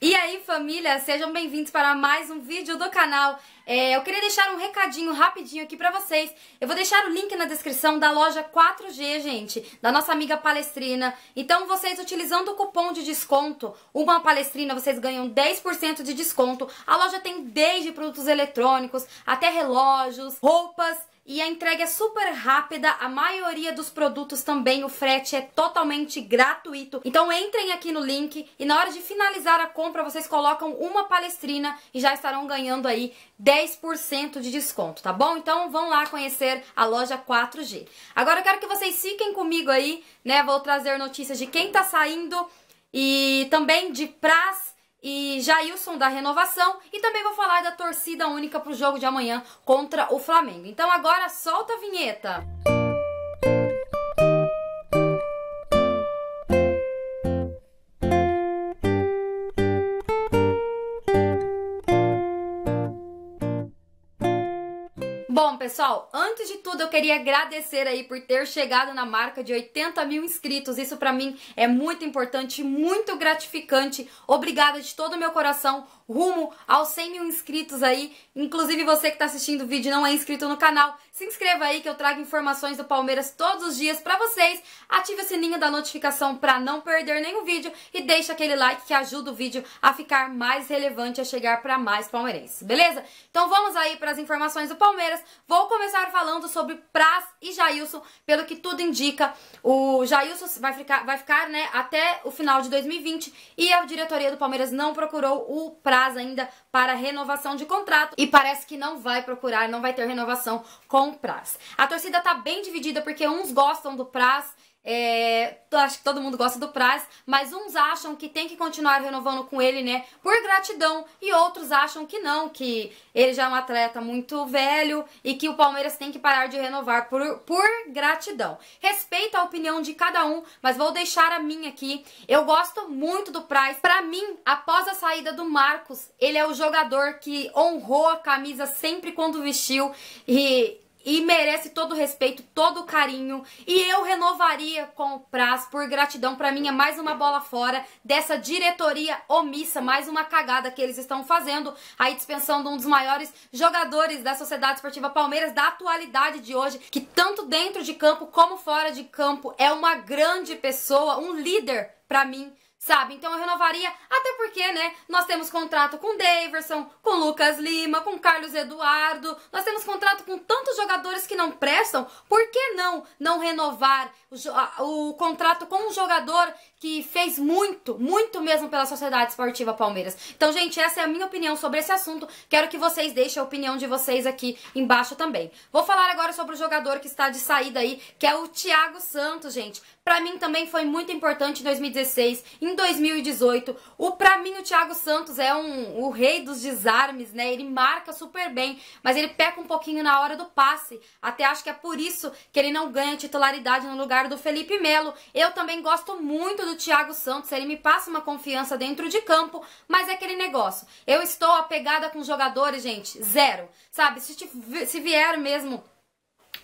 E aí família, sejam bem-vindos para mais um vídeo do canal. É, eu queria deixar um recadinho rapidinho aqui pra vocês. Eu vou deixar o link na descrição da loja 4G, gente, da nossa amiga Palestrina. Então vocês utilizando o cupom de desconto, uma Palestrina, vocês ganham 10% de desconto. A loja tem desde produtos eletrônicos até relógios, roupas e a entrega é super rápida, a maioria dos produtos também, o frete é totalmente gratuito. Então entrem aqui no link e na hora de finalizar a compra vocês colocam uma palestrina e já estarão ganhando aí 10% de desconto, tá bom? Então vão lá conhecer a loja 4G. Agora eu quero que vocês fiquem comigo aí, né? Vou trazer notícias de quem tá saindo e também de pras e Jailson da renovação e também vou falar da torcida única para o jogo de amanhã contra o Flamengo. Então agora solta a vinheta. Música pessoal, antes de tudo eu queria agradecer aí por ter chegado na marca de 80 mil inscritos. Isso para mim é muito importante, muito gratificante. Obrigada de todo o meu coração rumo aos 100 mil inscritos aí. Inclusive você que está assistindo o vídeo e não é inscrito no canal, se inscreva aí que eu trago informações do Palmeiras todos os dias para vocês. Ative o sininho da notificação para não perder nenhum vídeo e deixa aquele like que ajuda o vídeo a ficar mais relevante, a chegar para mais palmeirenses, beleza? Então vamos aí para as informações do Palmeiras. Vou começar falando sobre Praz e Jailson, pelo que tudo indica, o Jailson vai ficar, vai ficar né, até o final de 2020 e a diretoria do Palmeiras não procurou o Praz prazo ainda para renovação de contrato e parece que não vai procurar, não vai ter renovação com o prazo. A torcida tá bem dividida porque uns gostam do prazo é, acho que todo mundo gosta do Praz, mas uns acham que tem que continuar renovando com ele, né, por gratidão, e outros acham que não, que ele já é um atleta muito velho e que o Palmeiras tem que parar de renovar por, por gratidão. Respeito a opinião de cada um, mas vou deixar a minha aqui. Eu gosto muito do Praz. Para mim, após a saída do Marcos, ele é o jogador que honrou a camisa sempre quando vestiu e e merece todo o respeito, todo o carinho. E eu renovaria com o Praz por gratidão. Para mim é mais uma bola fora dessa diretoria omissa, mais uma cagada que eles estão fazendo. Aí dispensando um dos maiores jogadores da Sociedade Esportiva Palmeiras da atualidade de hoje, que tanto dentro de campo como fora de campo é uma grande pessoa, um líder para mim sabe? Então eu renovaria, até porque, né, nós temos contrato com Daverson, com Lucas Lima, com Carlos Eduardo, nós temos contrato com tantos jogadores que não prestam, por que não não renovar o, o contrato com um jogador que fez muito, muito mesmo pela Sociedade Esportiva Palmeiras? Então, gente, essa é a minha opinião sobre esse assunto, quero que vocês deixem a opinião de vocês aqui embaixo também. Vou falar agora sobre o jogador que está de saída aí, que é o Thiago Santos, gente. Para mim também foi muito importante em 2016, em 2018. O para mim o Thiago Santos é um o rei dos desarmes, né? Ele marca super bem, mas ele peca um pouquinho na hora do passe. Até acho que é por isso que ele não ganha titularidade no lugar do Felipe Melo. Eu também gosto muito do Thiago Santos, ele me passa uma confiança dentro de campo, mas é aquele negócio. Eu estou apegada com jogadores, gente, zero. Sabe? Se, se vier mesmo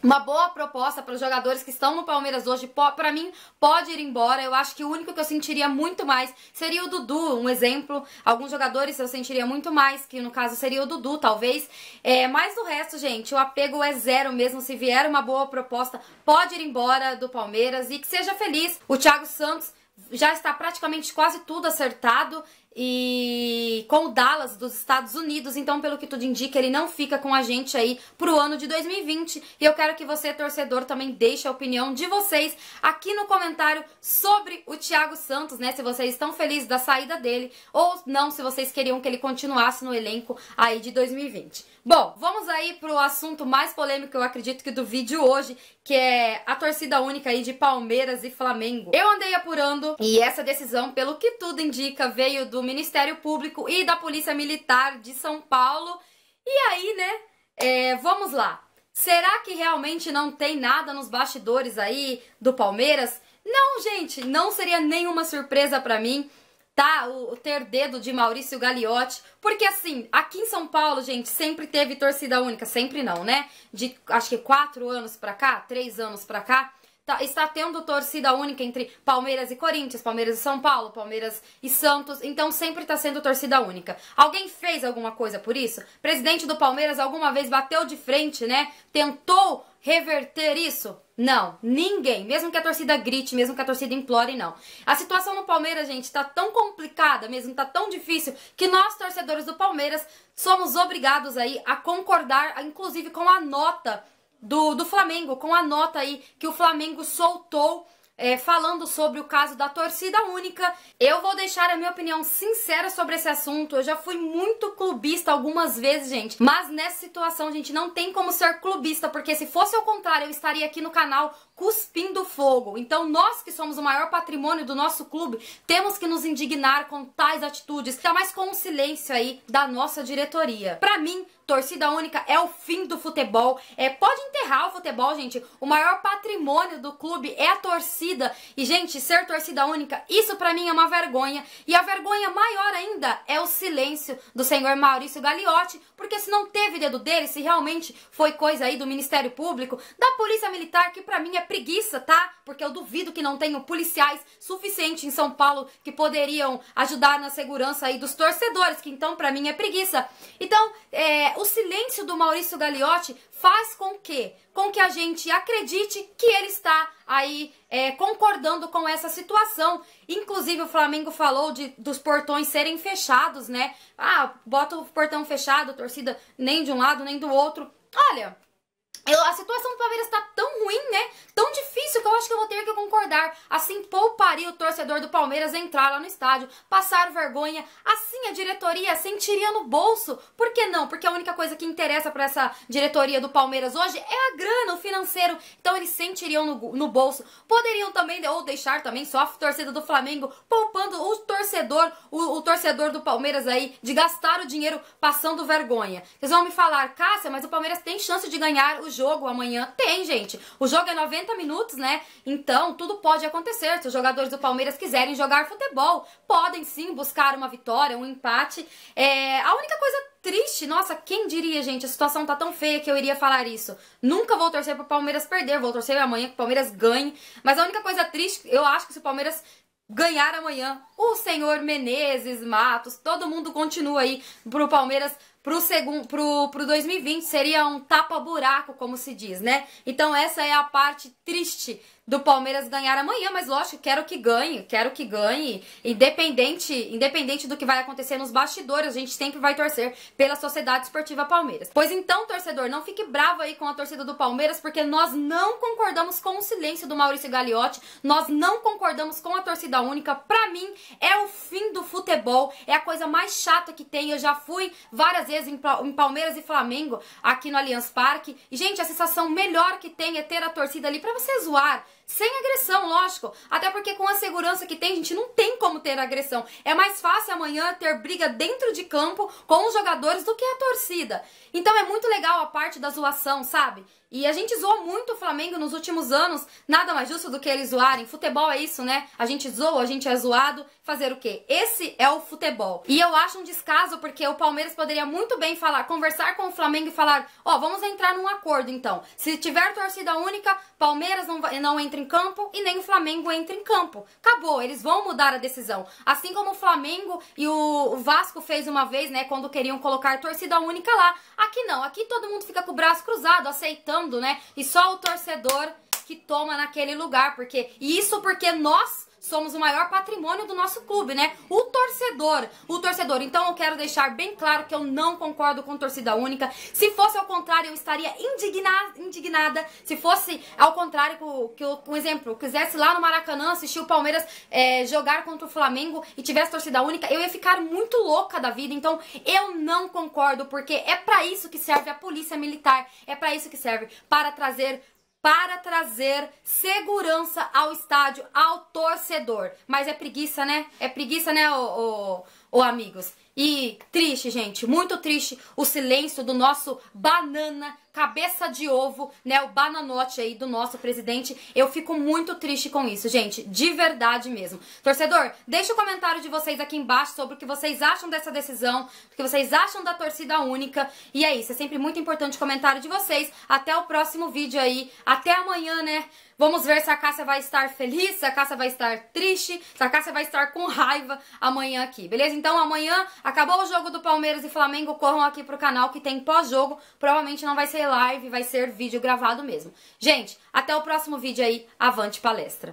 uma boa proposta para os jogadores que estão no Palmeiras hoje, para mim, pode ir embora. Eu acho que o único que eu sentiria muito mais seria o Dudu, um exemplo. Alguns jogadores eu sentiria muito mais, que no caso seria o Dudu, talvez. É, mas o resto, gente, o apego é zero mesmo. Se vier uma boa proposta, pode ir embora do Palmeiras e que seja feliz. O Thiago Santos já está praticamente quase tudo acertado e com o Dallas dos Estados Unidos. Então, pelo que tudo indica, ele não fica com a gente aí pro ano de 2020. E eu quero que você, torcedor, também deixe a opinião de vocês aqui no comentário sobre o Thiago Santos, né? Se vocês estão felizes da saída dele ou não, se vocês queriam que ele continuasse no elenco aí de 2020. Bom, vamos aí pro assunto mais polêmico, eu acredito que do vídeo hoje, que é a torcida única aí de Palmeiras e Flamengo. Eu andei apurando e essa decisão, pelo que tudo indica, veio do Ministério Público e da Polícia Militar de São Paulo. E aí, né? É, vamos lá. Será que realmente não tem nada nos bastidores aí do Palmeiras? Não, gente, não seria nenhuma surpresa para mim, tá? O ter dedo de Maurício Gagliotti, porque assim, aqui em São Paulo, gente, sempre teve torcida única, sempre não, né? De acho que quatro anos pra cá, três anos pra cá, tá, está tendo torcida única entre Palmeiras e Corinthians, Palmeiras e São Paulo, Palmeiras e Santos. Então sempre está sendo torcida única. Alguém fez alguma coisa por isso? Presidente do Palmeiras alguma vez bateu de frente, né? Tentou reverter isso? Não, ninguém. Mesmo que a torcida grite, mesmo que a torcida implore, não. A situação no Palmeiras, gente, tá tão complicada mesmo, tá tão difícil, que nós, torcedores do Palmeiras, somos obrigados aí a concordar, inclusive com a nota do, do Flamengo, com a nota aí que o Flamengo soltou é, falando sobre o caso da torcida única. Eu vou deixar a minha opinião sincera sobre esse assunto. Eu já fui muito clubista algumas vezes, gente. Mas nessa situação, gente, não tem como ser clubista, porque se fosse ao contrário, eu estaria aqui no canal cuspindo fogo. Então, nós que somos o maior patrimônio do nosso clube, temos que nos indignar com tais atitudes, Tá mais com o silêncio aí da nossa diretoria. Para mim, torcida única é o fim do futebol. É, pode enterrar o futebol, gente. O maior patrimônio do clube é a torcida. E, gente, ser torcida única, isso para mim é uma vergonha. E a vergonha maior ainda é o silêncio do senhor Maurício Gagliotti, porque se não teve dedo dele, se realmente foi coisa aí do Ministério Público, da Polícia Militar, que para mim é preguiça, tá? Porque eu duvido que não tenham policiais suficientes em São Paulo que poderiam ajudar na segurança aí dos torcedores, que então para mim é preguiça. Então, é, o silêncio do Maurício Gagliotti faz com que, com que a gente acredite que ele está aí é, concordando com essa situação. Inclusive o Flamengo falou de, dos portões serem fechados, né? Ah, bota o portão fechado, torcida nem de um lado nem do outro. Olha, eu, a situação do Palmeiras tá tão ruim, né? Tão difícil que eu acho que eu vou ter que concordar. Assim pouparia o torcedor do Palmeiras entrar lá no estádio, passar vergonha. Assim a diretoria sentiria no bolso. Por que não? Porque a única coisa que interessa para essa diretoria do Palmeiras hoje é a grana, o financeiro. Então eles sentiriam no, no bolso. Poderiam também, ou deixar também só a torcida do Flamengo, poupando o torcedor, o, o torcedor do Palmeiras aí, de gastar o dinheiro passando vergonha. Vocês vão me falar, Cássia, mas o Palmeiras tem chance de ganhar o jogo amanhã. Tem, gente. O jogo é 90 minutos, né? Então, tudo pode acontecer. Se os jogadores do Palmeiras quiserem jogar futebol, podem sim buscar uma vitória, um empate. É, a única coisa triste, nossa, quem diria, gente, a situação tá tão feia que eu iria falar isso. Nunca vou torcer pro Palmeiras perder, vou torcer amanhã que o Palmeiras ganhe. Mas a única coisa triste, eu acho que se o Palmeiras ganhar amanhã, o senhor Menezes, Matos, todo mundo continua aí pro Palmeiras pro, segundo, pro, pro 2020 seria um tapa-buraco, como se diz, né? Então essa é a parte triste do Palmeiras ganhar amanhã, mas lógico, quero que ganhe, quero que ganhe, independente, independente do que vai acontecer nos bastidores, a gente sempre vai torcer pela Sociedade Esportiva Palmeiras. Pois então, torcedor, não fique bravo aí com a torcida do Palmeiras, porque nós não concordamos com o silêncio do Maurício Gagliotti, nós não concordamos com a torcida única. Para mim, é o fim do futebol, é a coisa mais chata que tem. Eu já fui várias vezes vezes em, em Palmeiras e Flamengo, aqui no Allianz Parque. E, gente, a sensação melhor que tem é ter a torcida ali para você zoar, sem agressão, lógico. Até porque com a segurança que tem, a gente não tem como ter agressão. É mais fácil amanhã ter briga dentro de campo com os jogadores do que a torcida. Então é muito legal a parte da zoação, sabe? E a gente zoou muito o Flamengo nos últimos anos, nada mais justo do que eles zoarem. Futebol é isso, né? A gente zoa, a gente é zoado. Fazer o quê? Esse é o futebol. E eu acho um descaso porque o Palmeiras poderia muito bem falar, conversar com o Flamengo e falar: ó, oh, vamos entrar num acordo então. Se tiver torcida única, Palmeiras não, vai, não entra entra em campo e nem o Flamengo entra em campo. Acabou, eles vão mudar a decisão. Assim como o Flamengo e o Vasco fez uma vez, né, quando queriam colocar torcida única lá. Aqui não, aqui todo mundo fica com o braço cruzado, aceitando, né? E só o torcedor que toma naquele lugar, porque e isso porque nós somos o maior patrimônio do nosso clube, né? O torcedor, o torcedor. Então eu quero deixar bem claro que eu não concordo com torcida única. Se fosse ao contrário, eu estaria indigna, indignada. Se fosse ao contrário, que eu, por exemplo, eu quisesse lá no Maracanã assistir o Palmeiras é, jogar contra o Flamengo e tivesse torcida única, eu ia ficar muito louca da vida. Então eu não concordo, porque é para isso que serve a polícia militar, é para isso que serve para trazer para trazer segurança ao estádio, ao torcedor. Mas é preguiça, né? É preguiça, né, ô, ô, ô amigos? E triste, gente, muito triste o silêncio do nosso banana cabeça de ovo, né, o bananote aí do nosso presidente. Eu fico muito triste com isso, gente, de verdade mesmo. Torcedor, deixa o comentário de vocês aqui embaixo sobre o que vocês acham dessa decisão, o que vocês acham da torcida única. E é isso, é sempre muito importante o comentário de vocês. Até o próximo vídeo aí, até amanhã, né? Vamos ver se a Cássia vai estar feliz, se a Cássia vai estar triste, se a Cássia vai estar com raiva amanhã aqui, beleza? Então amanhã acabou o jogo do Palmeiras e Flamengo, corram aqui pro canal que tem pós-jogo, provavelmente não vai ser live, vai ser vídeo gravado mesmo. Gente, até o próximo vídeo aí. Avante palestra!